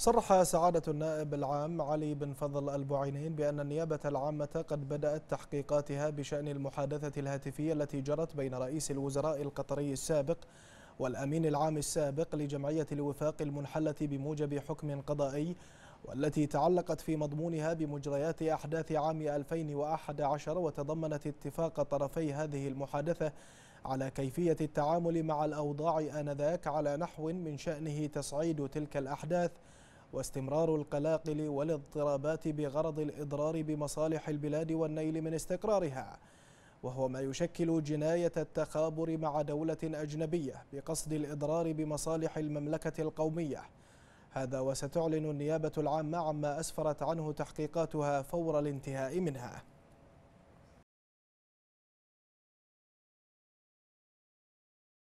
صرح سعادة النائب العام علي بن فضل البعينين بأن النيابة العامة قد بدأت تحقيقاتها بشأن المحادثة الهاتفية التي جرت بين رئيس الوزراء القطري السابق والأمين العام السابق لجمعية الوفاق المنحلة بموجب حكم قضائي والتي تعلقت في مضمونها بمجريات أحداث عام 2011 وتضمنت اتفاق طرفي هذه المحادثة على كيفية التعامل مع الأوضاع آنذاك على نحو من شأنه تصعيد تلك الأحداث واستمرار القلاقل والاضطرابات بغرض الإضرار بمصالح البلاد والنيل من استقرارها وهو ما يشكل جناية التخابر مع دولة أجنبية بقصد الإضرار بمصالح المملكة القومية هذا وستعلن النيابة العامة عما أسفرت عنه تحقيقاتها فور الانتهاء منها